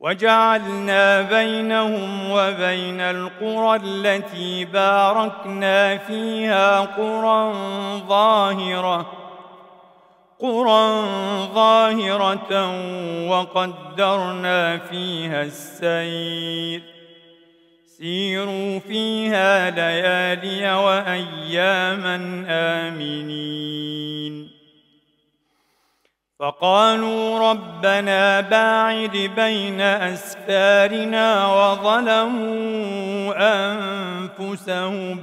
وجعلنا بينهم وبين القرى التي باركنا فيها قرى ظاهرة قرى ظاهرة وقدرنا فيها السير سيروا فيها ليالي وأياما آمنين فقالوا ربنا باعد بين أسفارنا وظلموا أنفسهم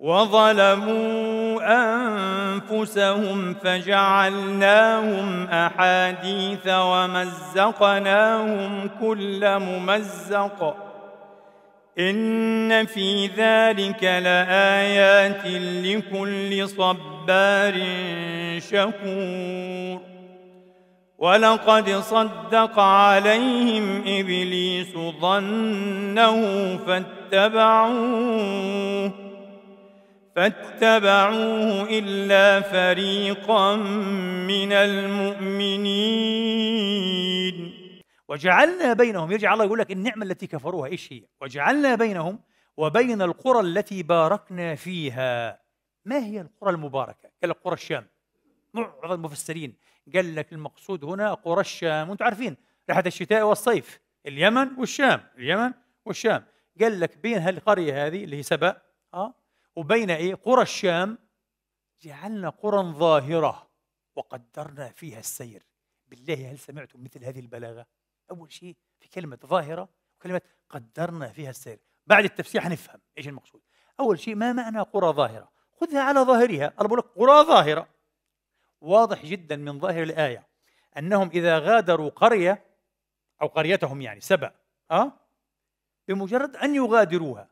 وظلموا أنفسهم فجعلناهم أحاديث ومزقناهم كل ممزق إن في ذلك لآيات لكل صبار شكور ولقد صدق عليهم إبليس ظنه فاتبعوه فاتبعوه إلا فريقا من المؤمنين وجعلنا بينهم يرجع الله يقول لك النعمة التي كفروها إيش هي وجعلنا بينهم وبين القرى التي باركنا فيها ما هي القرى المباركة قال لك قرى الشام معظم المفسرين قال لك المقصود هنا قرى الشام وانتم عارفين رحلة الشتاء والصيف اليمن والشام اليمن والشام قال لك بين هالقرية هذه اللي هي سبأ اه وبين ايه قرى الشام جعلنا قرى ظاهرة وقدرنا فيها السير بالله هل سمعتم مثل هذه البلاغة أول شيء في كلمة ظاهرة وكلمة قدرنا فيها السير بعد التفسير حنفهم إيش المقصود أول شيء ما معنى قرى ظاهرة خذها على ظاهرها أنا بقول لك قرى ظاهرة واضح جدا من ظاهر الآية أنهم إذا غادروا قرية أو قريتهم يعني سبأ أه؟ بمجرد أن يغادروها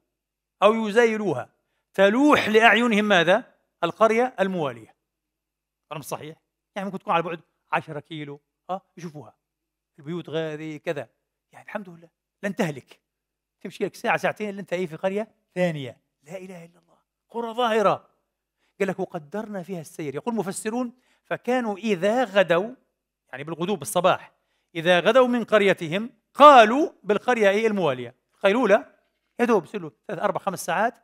أو يزايروها تلوح لأعينهم ماذا؟ القرية الموالية رقم صحيح يعني ممكن تكون على بعد 10 كيلو أه؟ يشوفوها البيوت غادي كذا يعني الحمد لله لن تهلك تمشي لك ساعه ساعتين اللي انت ايه في قريه ثانيه لا اله الا الله قرى ظاهره قال لك وقدرنا فيها السير يقول المفسرون فكانوا اذا غدوا يعني بالغدو بالصباح اذا غدوا من قريتهم قالوا بالقريه ايه المواليه قيلوله يا دوب له ثلاث اربع خمس ساعات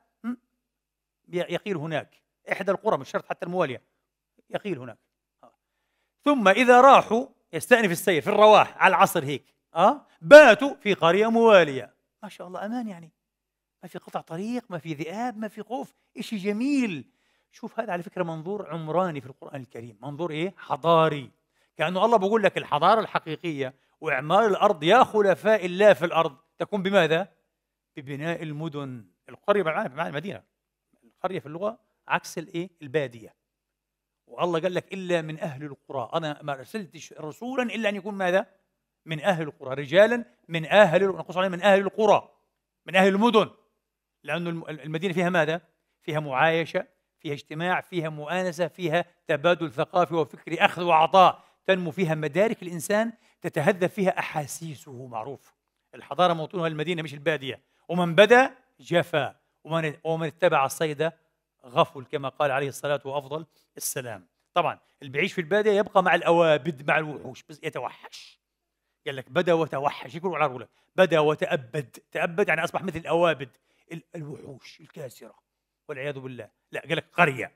يقيل هناك احدى القرى مش شرط حتى المواليه يقيل هناك ثم اذا راحوا يستأنف السير في الرواح على العصر هيك أه؟ باتوا في قرية موالية ما شاء الله أمان يعني ما في قطع طريق ما في ذئاب ما في خوف شيء جميل شوف هذا على فكرة منظور عمراني في القرآن الكريم منظور إيه حضاري كأنه الله بقول لك الحضارة الحقيقية وإعمار الأرض يا خلفاء الله في الأرض تكون بماذا؟ ببناء المدن القرية بمعنى المدينة القرية في اللغة عكس الإيه؟ البادية والله قال لك إلا من أهل القرى أنا ما أرسلتش رسولا إلا أن يكون ماذا؟ من أهل القرى رجالا من أهل نقص عليه من أهل القرى من أهل المدن لأن المدينة فيها ماذا؟ فيها معايشة فيها اجتماع فيها مؤانسة فيها تبادل ثقافي وفكري أخذ وعطاء تنمو فيها مدارك الإنسان تتهذب فيها أحاسيسه معروف الحضارة موطنها المدينة مش البادية ومن بدا جفا ومن, ومن اتبع الصيد غفل كما قال عليه الصلاة وأفضل السلام طبعا اللي بيعيش في البادية يبقى مع الأوابد مع الوحوش بس يتوحش قال لك بدا وتوحش يقولوا على رجله بدا وتأبد تأبد يعني أصبح مثل الأوابد الوحوش الكاسرة والعياذ بالله لا قال لك قرية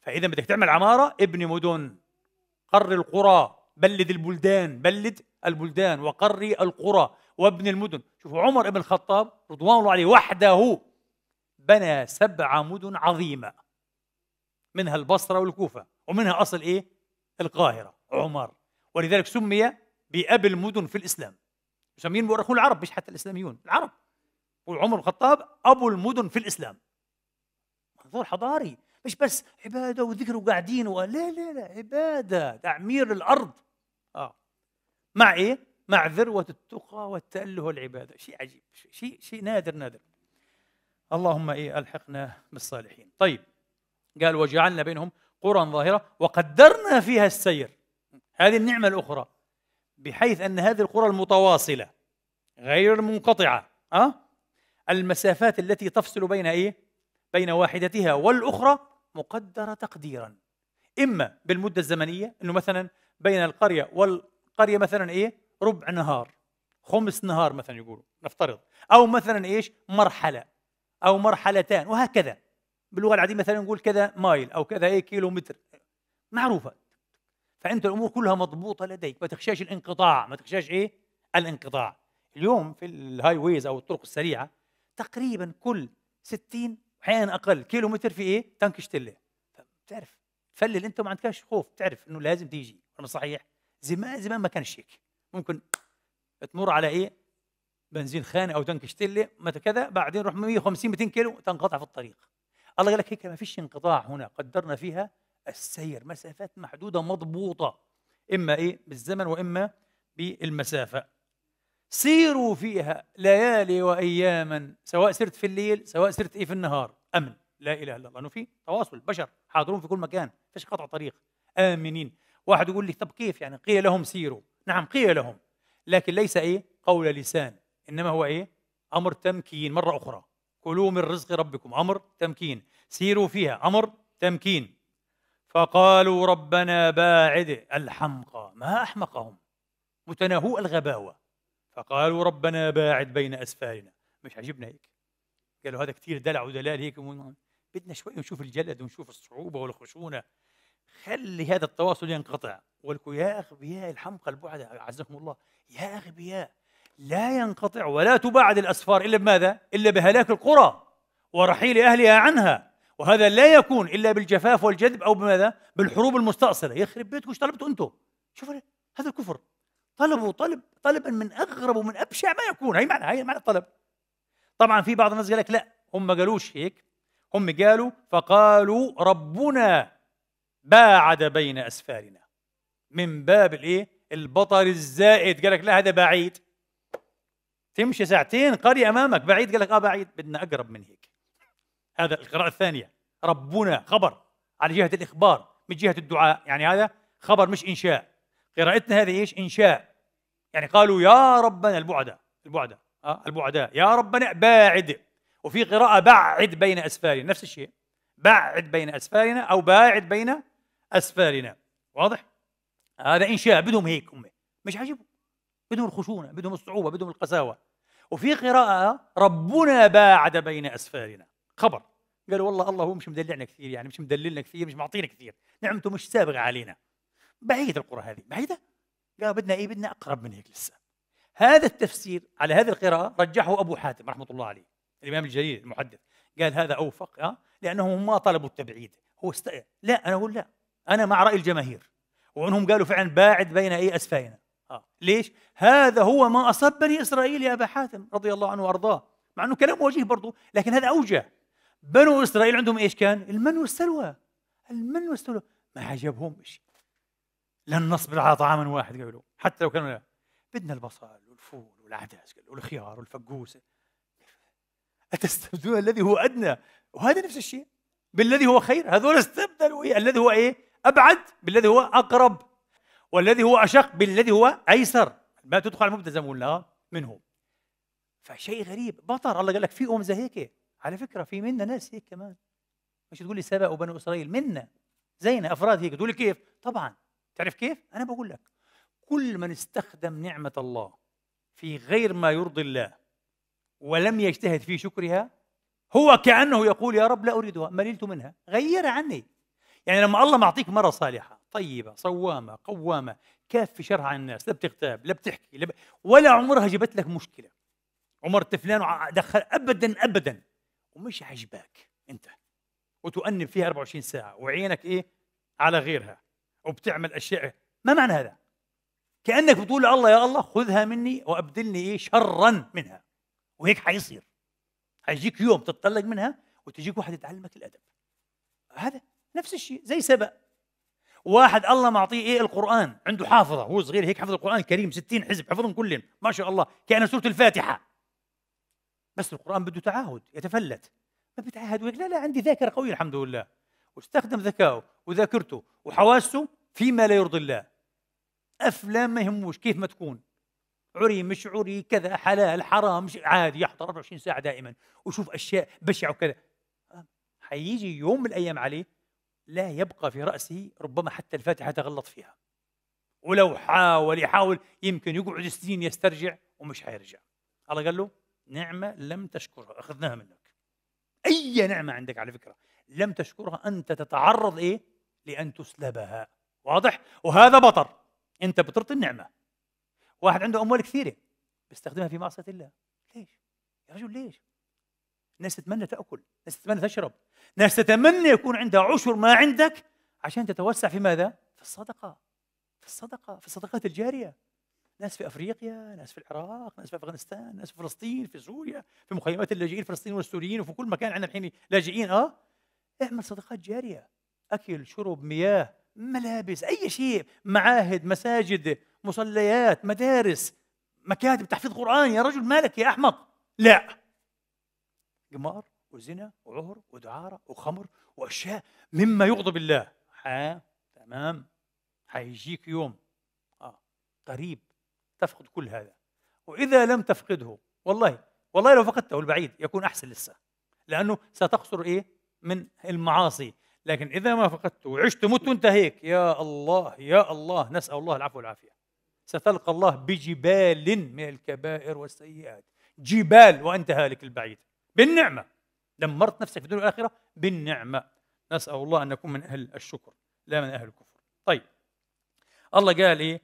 فإذا بدك تعمل عمارة ابني مدن قر القرى بلد البلدان بلد البلدان وقري القرى وابن المدن شوفوا عمر بن الخطاب رضوان الله عليه وحده بنى سبع مدن عظيمة منها البصرة والكوفة ومنها أصل إيه؟ القاهرة عمر ولذلك سمي بأب المدن في الإسلام يسمين مؤرخون العرب مش حتى الإسلاميون العرب وعمر الخطاب أبو المدن في الإسلام منظور حضاري مش بس عبادة وذكر وقاعدين و... لا لا لا عبادة تعمير الأرض آه مع إيه؟ مع ذروة التقى والتأله والعبادة شيء عجيب شيء شيء نادر نادر اللهم إيه ألحقنا بالصالحين طيب قال وجعلنا بينهم قرى ظاهرة وقدرنا فيها السير هذه النعمة الأخرى بحيث أن هذه القرى المتواصلة غير منقطعة أه؟ المسافات التي تفصل بين إيه؟ بين واحدتها والأخرى مقدرة تقديرا إما بالمدة الزمنية أنه مثلا بين القرية والقرية مثلا إيه؟ ربع نهار خمس نهار مثلا يقولوا نفترض أو مثلا إيش؟ مرحلة أو مرحلتان وهكذا باللغة العادية مثلا نقول كذا مايل أو كذا إيه كيلو متر معروفة فأنت الأمور كلها مضبوطة لديك ما تخشاش الانقطاع ما تخشاش إيه الانقطاع اليوم في الهاي ويز أو الطرق السريعة تقريبا كل 60 احيانا اقل كيلو متر في ايه تنك شتله تعرف فلل انت ما عندكش خوف تعرف انه لازم تيجي انا صحيح زمان زمان ما كانش هيك ممكن تمر على ايه بنزين خانق او تنك شتله كذا بعدين روح 150 200 كيلو تنقطع في الطريق الله قال لك هيك ما فيش انقطاع هنا قدرنا فيها السير مسافات محدوده مضبوطه اما ايه بالزمن واما بالمسافه سيروا فيها ليالي واياما سواء سرت في الليل سواء سرت ايه في النهار امن لا اله الا الله انه في تواصل بشر حاضرون في كل مكان فيش قطع طريق امنين واحد يقول لي طب كيف يعني قيل لهم سيروا نعم قيل لهم لكن ليس ايه قول لسان انما هو ايه امر تمكين مره اخرى كلوا من رزق ربكم امر تمكين سيروا فيها امر تمكين فقالوا ربنا باعد الحمقى ما احمقهم متناهو الغباوه فقالوا ربنا باعد بين اسفارنا مش عجبنا هيك قالوا هذا كثير دلع ودلال هيك بدنا شوي نشوف الجلد ونشوف الصعوبه والخشونه خلي هذا التواصل ينقطع ولكم يا اغبياء الحمقى البعد عزكم الله يا اغبياء لا ينقطع ولا تباعد الأسفار إلا بماذا؟ إلا بهلاك القرى ورحيل أهلها عنها وهذا لا يكون إلا بالجفاف والجذب أو بماذا؟ بالحروب المستأصلة يخرب بيتكم طلبتوا أنتم شوف هذا الكفر طلبوا طلب طلبا من أغرب ومن أبشع ما يكون هي معنى هي معنى الطلب طبعا في بعض الناس قال لك لا هم ما قالوش هيك هم قالوا فقالوا ربنا باعد بين أسفارنا من باب الإيه؟ البطر الزائد قال لك لا هذا بعيد تمشي ساعتين قرية أمامك بعيد قال لك آه بعيد بدنا أقرب من هيك هذا القراءة الثانية ربنا خبر على جهة الإخبار من جهة الدعاء يعني هذا خبر مش إنشاء قراءتنا هذه إيش إنشاء يعني قالوا يا ربنا البعدة البعدة آه البعداء يا ربنا باعد وفي قراءة بعد بين أسفارنا نفس الشيء بعد بين أسفارنا أو باعد بين أسفارنا واضح؟ هذا إنشاء بدهم هيك هم مش عاجبهم بدهم الخشونه بدهم الصعوبه بدهم القساوه وفي قراءه ربنا باعد بين اسفارنا خبر قالوا والله الله هو مش مدلعنا كثير يعني مش مدللنا كثير مش معطينا كثير نعمته مش سابغه علينا بعيد القرى هذه بعيده قالوا بدنا ايه بدنا اقرب من هيك لسه هذا التفسير على هذه القراءه رجحه ابو حاتم رحمه الله عليه الامام الجليل المحدث قال هذا اوفق أه؟ لانهم ما طلبوا التبعيد هو است... لا انا اقول لا انا مع راي الجماهير وانهم قالوا فعلا باعد بين اي اسفارنا آه. ليش؟ هذا هو ما أصاب بني إسرائيل يا أبا حاتم رضي الله عنه وأرضاه مع أنه كلام وجيه برضه لكن هذا أوجه بنو إسرائيل عندهم إيش كان؟ المن والسلوى المن والسلوى ما عجبهم شيء لن نصبر على طعام واحد قالوا حتى لو كانوا بدنا البصل والفول والعدس والخيار والفقوسة أتستبدلون الذي هو أدنى وهذا نفس الشيء بالذي هو خير هذول استبدلوا إيه الذي هو إيه أبعد بالذي هو أقرب والذي هو أشق بالذي هو أيسر ما تدخل المبتزم ولا منه فشيء غريب بطر الله قال لك في أمزة هيك على فكرة في منا ناس هيك كمان مش تقول لي سبأ وبنو إسرائيل منا زينا أفراد هيك تقول لي كيف طبعا تعرف كيف أنا بقول لك كل من استخدم نعمة الله في غير ما يرضي الله ولم يجتهد في شكرها هو كأنه يقول يا رب لا أريدها مللت منها غير عني يعني لما الله معطيك مرة صالحة طيبه صوامه قوامه كاف في شرها عن الناس لا بتغتاب لا بتحكي لا ب... ولا عمرها جبت لك مشكله عمر تفلان دخل ابدا ابدا ومش عجباك انت وتؤنب فيها 24 ساعه وعينك ايه على غيرها وبتعمل اشياء ما معنى هذا كانك بتقول الله يا الله خذها مني وابدلني ايه شرا منها وهيك حيصير حيجيك يوم تتطلق منها وتجيك واحد تعلمك الادب هذا نفس الشيء زي سبأ واحد الله معطيه ايه القران عنده إيه. حافظه هو صغير هيك حفظ القران الكريم 60 حزب حفظهم كلهم ما شاء الله كان سوره الفاتحه بس القران بده تعاهد يتفلت ما بتعاهد لا لا عندي ذاكره قويه الحمد لله واستخدم ذكائه وذاكرته وحواسه فيما لا يرضي الله افلام ما يهموش كيف ما تكون عري مش عري كذا حلال حرام مش عادي يحضر 24 ساعه دائما وشوف اشياء بشعه وكذا آه، حيجي يوم من الايام عليه لا يبقى في رأسه ربما حتى الفاتحة تغلط فيها ولو حاول يحاول يمكن يقعد سنين يسترجع ومش حيرجع الله قال له نعمة لم تشكرها أخذناها منك أي نعمة عندك على فكرة لم تشكرها أنت تتعرض إيه لأن تسلبها واضح وهذا بطر أنت بطرت النعمة واحد عنده أموال كثيرة بيستخدمها في معصية الله ليش يا رجل ليش ناس تتمنى تاكل ناس تتمنى تشرب ناس تتمنى يكون عندها عشر ما عندك عشان تتوسع في ماذا في الصدقه في الصدقه في الصدقات الجاريه ناس في افريقيا ناس في العراق ناس في افغانستان ناس في فلسطين في سوريا في مخيمات اللاجئين الفلسطينيين والسوريين وفي كل مكان عندنا الحين لاجئين اه اعمل صدقات جاريه اكل شرب مياه ملابس اي شيء معاهد مساجد مصليات مدارس مكاتب تحفيظ قران يا رجل مالك يا احمق لا قمار وزنا وعهر ودعارة وخمر وأشياء مما يغضب الله ها تمام حيجيك يوم آه قريب تفقد كل هذا وإذا لم تفقده والله والله لو فقدته البعيد يكون أحسن لسه لأنه ستقصر إيه من المعاصي لكن إذا ما فقدته وعشت مت وأنت هيك يا الله يا الله نسأل الله العفو والعافية ستلقى الله بجبال من الكبائر والسيئات جبال وأنت هالك البعيد بالنعمة دمرت نفسك في الدنيا والآخرة بالنعمة نسأل الله أن نكون من أهل الشكر لا من أهل الكفر طيب الله قال إيه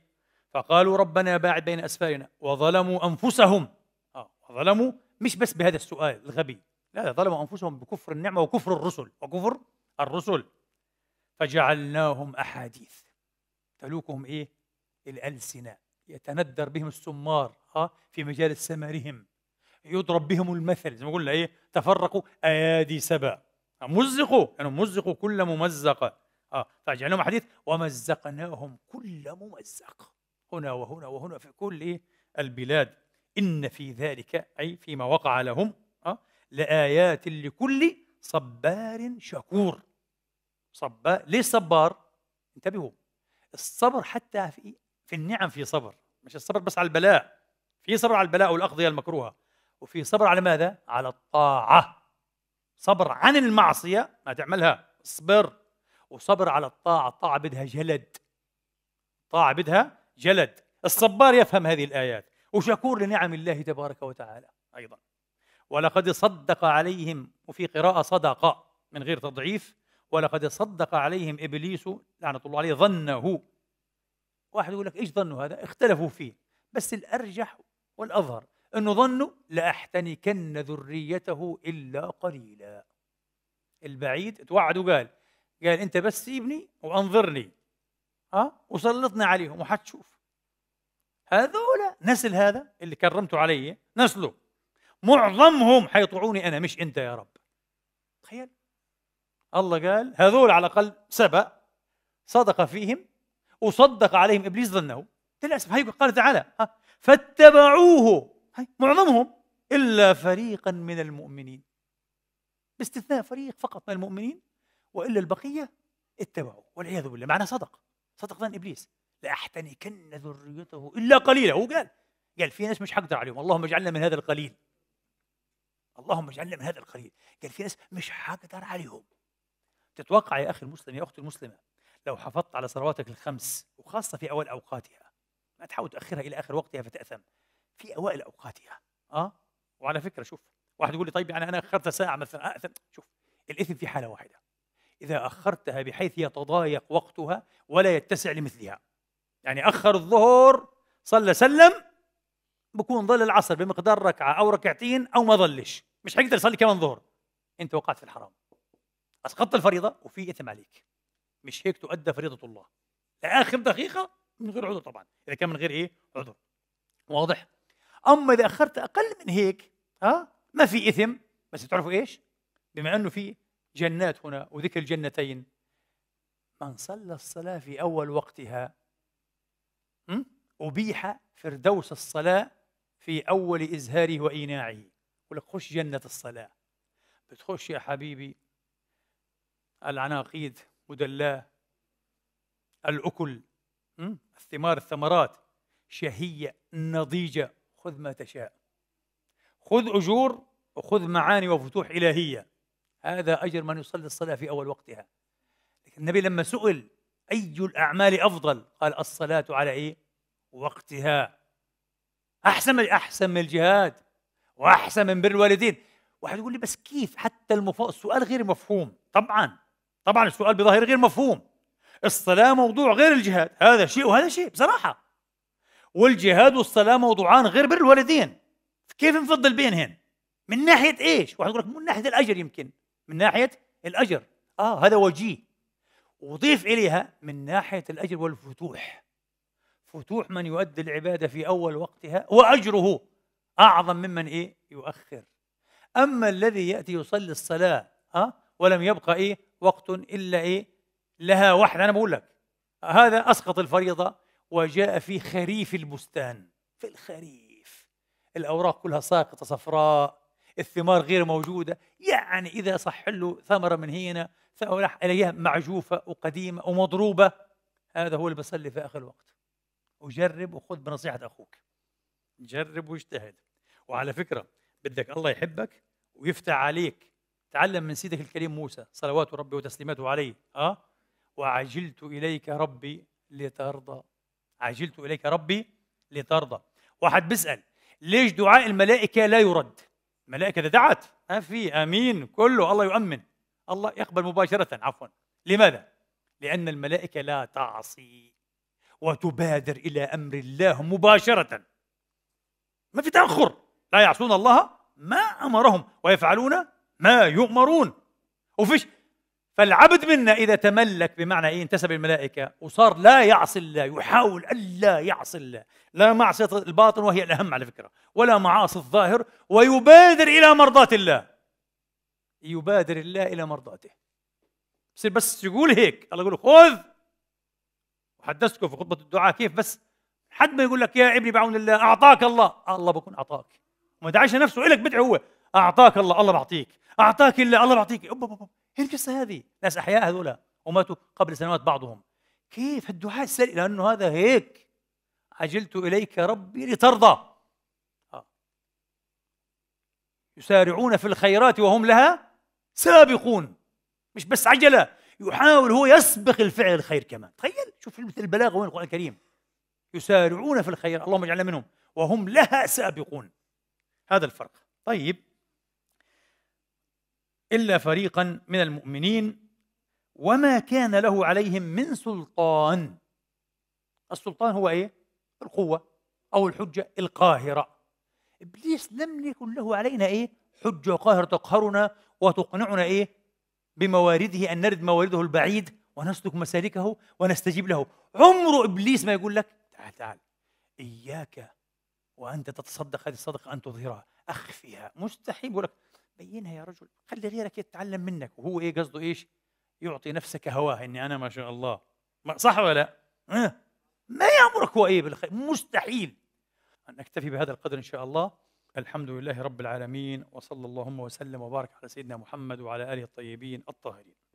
فقالوا ربنا باعد بين أسفارنا وظلموا أنفسهم آه وظلموا مش بس بهذا السؤال الغبي لا ظلموا أنفسهم بكفر النعمة وكفر الرسل وكفر الرسل فجعلناهم أحاديث تلوكهم إيه الألسنة يتندر بهم السمار آه في مجال سمرهم يضرب بهم المثل زي ما قلنا ايه تفرقوا ايادي سبا آه، مزقوا يعني مزقوا كل ممزقه اه فاجعلهم حديث ومزقناهم كل ممزق هنا وهنا وهنا في كل إيه؟ البلاد إن في ذلك أي فيما وقع لهم آه لآيات لكل صبار شكور صبار ليه صبار؟ انتبهوا الصبر حتى في في النعم في صبر مش الصبر بس على البلاء في صبر على البلاء والأقضية المكروهة وفيه صبر على ماذا؟ على الطاعة صبر عن المعصية ما تعملها اصبر وصبر على الطاعة الطاعة بدها جلد طاعة بدها جلد الصبار يفهم هذه الآيات وشكور لنعم الله تبارك وتعالى أيضا ولقد صدق عليهم وفي قراءة صدق من غير تضعيف ولقد صدق عليهم إبليس لعنة الله عليه ظنه واحد يقول لك إيش ظنه هذا اختلفوا فيه بس الأرجح والأظهر أنه ظنوا لأحتنكن ذريته إلا قليلا البعيد توعد وقال قال أنت بس سيبني وأنظرني ها وسلطني عليهم وحتشوف هذولا نسل هذا اللي كرمته علي نسله معظمهم حيطعوني أنا مش أنت يا رب تخيل الله قال هذول على الأقل سبأ صدق فيهم وصدق عليهم إبليس ظنه للأسف هي قال تعالى ها فاتبعوه هاي معظمهم إلا فريقا من المؤمنين باستثناء فريق فقط من المؤمنين وإلا البقية اتبعوا والعياذ بالله معنى صدق صدق ظن إبليس لأحتنكن ذريته إلا قليلا هو قال قال في ناس مش حقدر عليهم اللهم اجعلنا من هذا القليل اللهم اجعلنا من هذا القليل قال في ناس مش حقدر عليهم تتوقع يا أخي المسلم يا أختي المسلمة لو حافظت على صلواتك الخمس وخاصة في أول أوقاتها ما تحاول تأخرها إلى آخر وقتها فتأثم في اوائل اوقاتها اه وعلى فكره شوف واحد يقول لي طيب يعني انا اخرت ساعه مثلا أأثن. آه، شوف الاثم في حاله واحده اذا اخرتها بحيث يتضايق وقتها ولا يتسع لمثلها يعني اخر الظهر صلى سلم بكون ظل العصر بمقدار ركعه او ركعتين او ما ظلش مش حيقدر يصلي كمان ظهر انت وقعت في الحرام اسقطت الفريضه وفي اثم عليك مش هيك تؤدى فريضه الله لاخر دقيقه من غير عذر طبعا اذا كان من غير ايه عذر واضح اما اذا اخرت اقل من هيك ها آه، ما في اثم بس تعرفوا ايش؟ بما انه في جنات هنا وذكر جنتين من صلى الصلاه في اول وقتها ابيح فردوس الصلاه في اول ازهاره وايناعه يقول لك خش جنه الصلاه بتخش يا حبيبي العناقيد ودلاه الاكل الثمار الثمرات شهيه نضيجه خذ ما تشاء خذ أجور وخذ معاني وفتوح إلهية هذا أجر من يصلي الصلاة في أول وقتها لكن النبي لما سئل أي الأعمال أفضل قال الصلاة على إيه وقتها أحسن من أحسن من الجهاد وأحسن من بر الوالدين واحد يقول لي بس كيف حتى المفا... السؤال غير مفهوم طبعا طبعا السؤال بظاهر غير مفهوم الصلاة موضوع غير الجهاد هذا شيء وهذا شيء بصراحة والجهاد والصلاة موضوعان غير بر الوالدين كيف نفضل بينهن؟ من ناحية ايش؟ واحد يقول لك من ناحية الأجر يمكن من ناحية الأجر اه هذا وجيه وضيف إليها من ناحية الأجر والفتوح فتوح من يؤدي العبادة في أول وقتها وأجره أعظم ممن إيه؟ يؤخر أما الذي يأتي يصلي الصلاة أه؟ ولم يبقى إيه؟ وقت إلا إيه؟ لها وحده أنا بقول لك هذا أسقط الفريضة وجاء في خريف البستان في الخريف الأوراق كلها ساقطة صفراء الثمار غير موجودة يعني إذا صح له ثمرة من هنا فأولاح إليها معجوفة وقديمة ومضروبة هذا هو اللي بصلي في آخر الوقت وجرب وخذ بنصيحة أخوك جرب واجتهد وعلى فكرة بدك الله يحبك ويفتح عليك تعلم من سيدك الكريم موسى صلوات ربي وتسليماته عليه أه؟ وعجلت إليك ربي لترضى عجلت إليك ربي لترضى واحد بيسأل ليش دعاء الملائكة لا يرد الملائكة إذا دعت ما في آمين كله الله يؤمن الله يقبل مباشرة عفوا لماذا؟ لأن الملائكة لا تعصي وتبادر إلى أمر الله مباشرة ما في تأخر لا يعصون الله ما أمرهم ويفعلون ما يؤمرون وفيش فالعبد منا إذا تملك بمعنى إيه انتسب الملائكة وصار لا يعصي الله يحاول ألا يعصي الله لا معصية الباطن وهي الأهم على فكرة ولا معاصي الظاهر ويبادر إلى مرضاة الله يبادر الله إلى مرضاته بصير بس يقول هيك الله يقول له خذ وحدثتكم في خطبة الدعاء كيف بس حد ما يقول لك يا ابني بعون الله أعطاك الله الله بكون أعطاك ما دعيش نفسه إلك بدعي هو أعطاك الله الله بعطيك أعطاك الله الله بعطيك هي القصه هذه؟ ناس احياء هذولا وماتوا قبل سنوات بعضهم كيف الدعاء السريع لانه هذا هيك عجلت اليك ربي لترضى آه. يسارعون في الخيرات وهم لها سابقون مش بس عجله يحاول هو يسبق الفعل الخير كمان تخيل شوف مثل البلاغه وين القران الكريم يسارعون في الخير اللهم اجعلنا منهم وهم لها سابقون هذا الفرق طيب إلا فريقا من المؤمنين وما كان له عليهم من سلطان السلطان هو إيه؟ القوة أو الحجة القاهرة إبليس لم يكن له علينا إيه؟ حجة قاهرة تقهرنا وتقنعنا إيه؟ بموارده أن نرد موارده البعيد ونسلك مسالكه ونستجيب له عمر إبليس ما يقول لك تعال تعال إياك وأنت تتصدق هذه الصدقة أن تظهرها أخفها مستحيل يقول لك بينها يا رجل خلي غيرك يتعلم منك وهو ايه قصده ايش يعطي نفسك هواه اني انا ما شاء الله صح ولا لا ما يامرك ايه بالخير مستحيل ان نكتفي بهذا القدر ان شاء الله الحمد لله رب العالمين وصلى اللهم وسلم وبارك على سيدنا محمد وعلى اله الطيبين الطاهرين